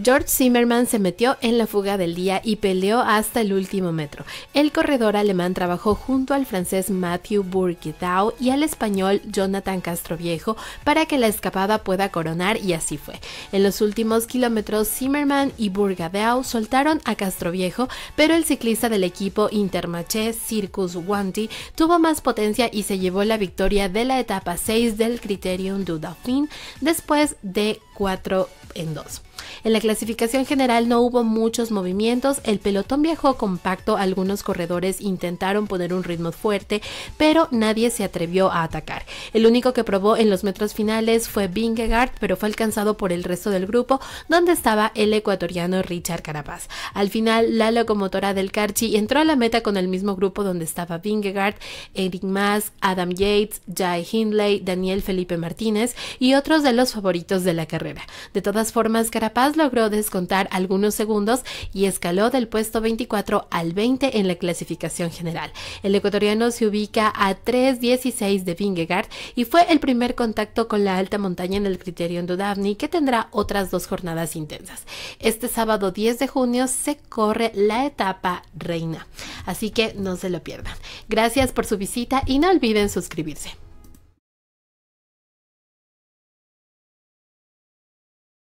George Zimmerman se metió en la fuga del día y peleó hasta el último metro. El corredor alemán trabajó junto al francés Matthew Burghedao y al español Jonathan Castroviejo para que la escapada pueda coronar y así fue. En los últimos kilómetros Zimmerman y Burgadao soltaron a Castroviejo, pero el ciclista del equipo Intermaché Circus Wanty tuvo más potencia y se llevó la victoria de la etapa 6 del Criterium du Dauphin después de 4 en 2. En la clasificación general no hubo muchos movimientos, el pelotón viajó compacto, algunos corredores intentaron poner un ritmo fuerte, pero nadie se atrevió a atacar. El único que probó en los metros finales fue Bingegaard, pero fue alcanzado por el resto del grupo, donde estaba el ecuatoriano Richard Carapaz. Al final, la locomotora del Carchi entró a la meta con el mismo grupo donde estaba Bingegaard, Eric Mas, Adam Yates, Jai Hindley, Daniel Felipe Martínez y otros de los favoritos de la carrera. De todas formas, Carapaz Paz logró descontar algunos segundos y escaló del puesto 24 al 20 en la clasificación general. El ecuatoriano se ubica a 3.16 de Vingegaard y fue el primer contacto con la alta montaña en el criterio en Dudavni que tendrá otras dos jornadas intensas. Este sábado 10 de junio se corre la etapa reina, así que no se lo pierdan. Gracias por su visita y no olviden suscribirse.